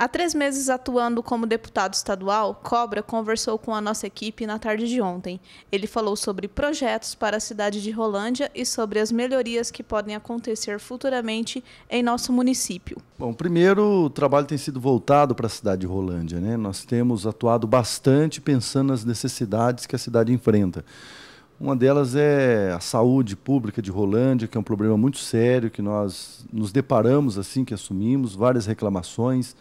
Há três meses atuando como deputado estadual, Cobra conversou com a nossa equipe na tarde de ontem. Ele falou sobre projetos para a cidade de Rolândia e sobre as melhorias que podem acontecer futuramente em nosso município. Bom, primeiro, o trabalho tem sido voltado para a cidade de Rolândia. Né? Nós temos atuado bastante pensando nas necessidades que a cidade enfrenta. Uma delas é a saúde pública de Rolândia, que é um problema muito sério que nós nos deparamos assim que assumimos, várias reclamações.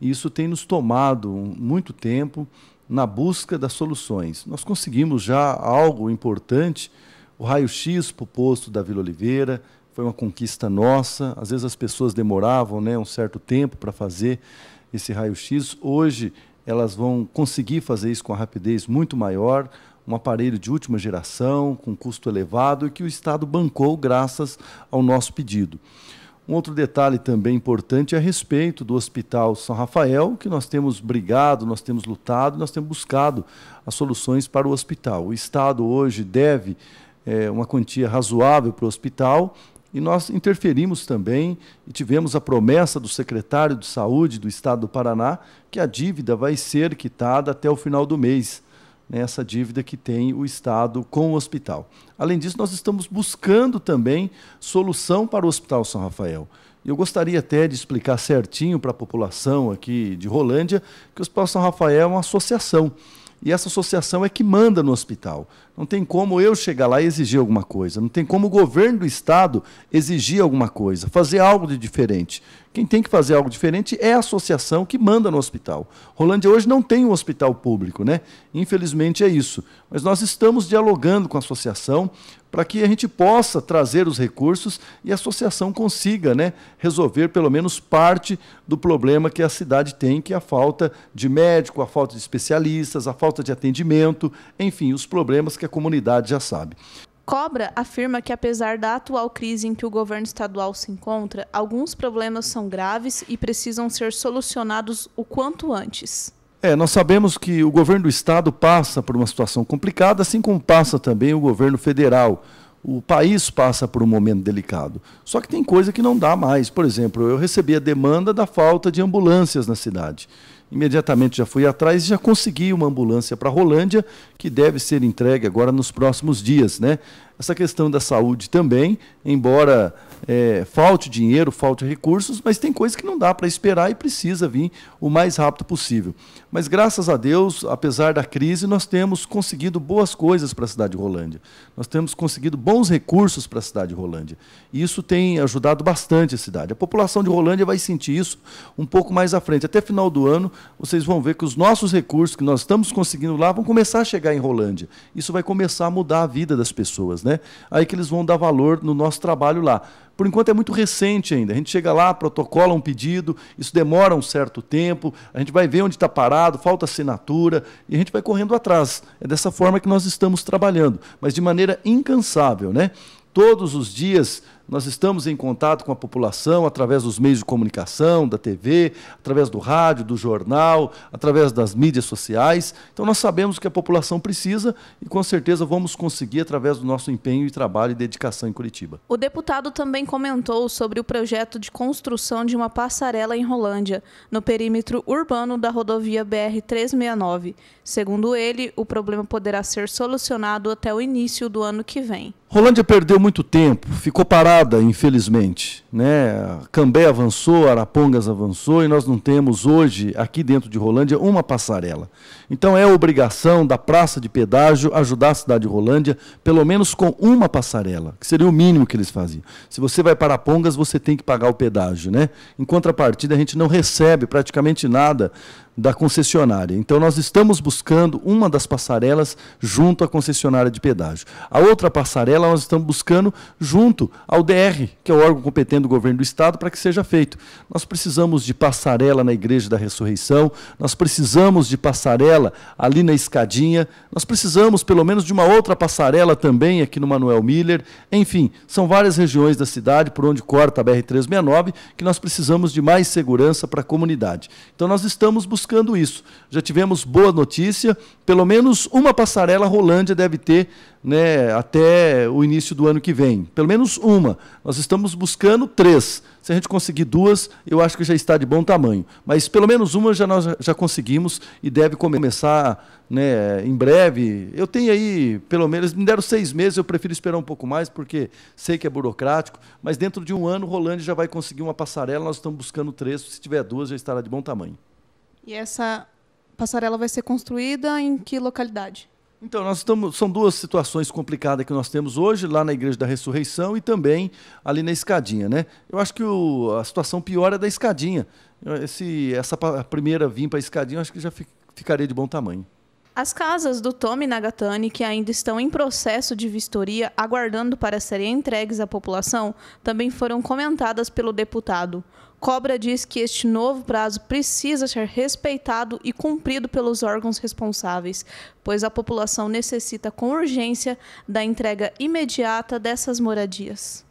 E isso tem nos tomado muito tempo na busca das soluções. Nós conseguimos já algo importante, o raio-x para o posto da Vila Oliveira, foi uma conquista nossa. Às vezes as pessoas demoravam né, um certo tempo para fazer esse raio-x. Hoje elas vão conseguir fazer isso com uma rapidez muito maior, um aparelho de última geração, com custo elevado, e que o Estado bancou graças ao nosso pedido. Um outro detalhe também importante é a respeito do Hospital São Rafael, que nós temos brigado, nós temos lutado, nós temos buscado as soluções para o hospital. O Estado hoje deve é, uma quantia razoável para o hospital e nós interferimos também e tivemos a promessa do secretário de Saúde do Estado do Paraná que a dívida vai ser quitada até o final do mês nessa dívida que tem o Estado com o hospital. Além disso, nós estamos buscando também solução para o Hospital São Rafael. Eu gostaria até de explicar certinho para a população aqui de Rolândia que o Hospital São Rafael é uma associação e essa associação é que manda no hospital. Não tem como eu chegar lá e exigir alguma coisa, não tem como o governo do estado exigir alguma coisa, fazer algo de diferente. Quem tem que fazer algo diferente é a associação que manda no hospital. Rolândia hoje não tem um hospital público, né? Infelizmente é isso. Mas nós estamos dialogando com a associação para que a gente possa trazer os recursos e a associação consiga né, resolver pelo menos parte do problema que a cidade tem, que é a falta de médico, a falta de especialistas, a falta de atendimento, enfim, os problemas que a comunidade já sabe. Cobra afirma que, apesar da atual crise em que o governo estadual se encontra, alguns problemas são graves e precisam ser solucionados o quanto antes. É, nós sabemos que o governo do estado passa por uma situação complicada, assim como passa também o governo federal. O país passa por um momento delicado. Só que tem coisa que não dá mais. Por exemplo, eu recebi a demanda da falta de ambulâncias na cidade. Imediatamente já fui atrás e já consegui uma ambulância para Rolândia, que deve ser entregue agora nos próximos dias, né? essa questão da saúde também, embora é, falte dinheiro, falte recursos, mas tem coisas que não dá para esperar e precisa vir o mais rápido possível. Mas graças a Deus, apesar da crise, nós temos conseguido boas coisas para a cidade de Rolândia. Nós temos conseguido bons recursos para a cidade de Rolândia. E isso tem ajudado bastante a cidade. A população de Rolândia vai sentir isso um pouco mais à frente. Até final do ano, vocês vão ver que os nossos recursos que nós estamos conseguindo lá vão começar a chegar em Rolândia. Isso vai começar a mudar a vida das pessoas. Né? né? Aí que eles vão dar valor no nosso trabalho lá. Por enquanto é muito recente ainda. A gente chega lá, protocola um pedido, isso demora um certo tempo, a gente vai ver onde está parado, falta assinatura, e a gente vai correndo atrás. É dessa forma que nós estamos trabalhando, mas de maneira incansável, né? Todos os dias nós estamos em contato com a população através dos meios de comunicação, da TV, através do rádio, do jornal, através das mídias sociais. Então, nós sabemos o que a população precisa e, com certeza, vamos conseguir através do nosso empenho e trabalho e dedicação em Curitiba. O deputado também comentou sobre o projeto de construção de uma passarela em Rolândia, no perímetro urbano da rodovia BR-369. Segundo ele, o problema poderá ser solucionado até o início do ano que vem. Rolândia perdeu muito tempo, ficou parado parada, infelizmente. Né? Cambé avançou, Arapongas avançou e nós não temos hoje, aqui dentro de Rolândia, uma passarela. Então é obrigação da praça de pedágio ajudar a cidade de Rolândia, pelo menos com uma passarela, que seria o mínimo que eles faziam. Se você vai para Arapongas, você tem que pagar o pedágio. Né? Em contrapartida, a gente não recebe praticamente nada da concessionária. Então, nós estamos buscando uma das passarelas junto à concessionária de pedágio. A outra passarela nós estamos buscando junto ao DR, que é o órgão competente do governo do Estado, para que seja feito. Nós precisamos de passarela na Igreja da Ressurreição, nós precisamos de passarela ali na escadinha, nós precisamos pelo menos de uma outra passarela também aqui no Manuel Miller. Enfim, são várias regiões da cidade por onde corta a BR-369 que nós precisamos de mais segurança para a comunidade. Então, nós estamos buscando buscando isso. Já tivemos boa notícia, pelo menos uma passarela Rolândia deve ter né, até o início do ano que vem. Pelo menos uma. Nós estamos buscando três. Se a gente conseguir duas, eu acho que já está de bom tamanho. Mas pelo menos uma já nós já conseguimos e deve começar né, em breve. Eu tenho aí, pelo menos, me deram seis meses, eu prefiro esperar um pouco mais, porque sei que é burocrático, mas dentro de um ano, Rolândia já vai conseguir uma passarela, nós estamos buscando três. Se tiver duas, já estará de bom tamanho. E essa passarela vai ser construída em que localidade? Então, nós estamos, são duas situações complicadas que nós temos hoje, lá na Igreja da Ressurreição e também ali na escadinha, né? Eu acho que o, a situação pior é da escadinha. Esse, essa primeira vir para a escadinha, eu acho que já ficaria de bom tamanho. As casas do Tomi Nagatani, que ainda estão em processo de vistoria, aguardando para serem entregues à população, também foram comentadas pelo deputado. Cobra diz que este novo prazo precisa ser respeitado e cumprido pelos órgãos responsáveis, pois a população necessita com urgência da entrega imediata dessas moradias.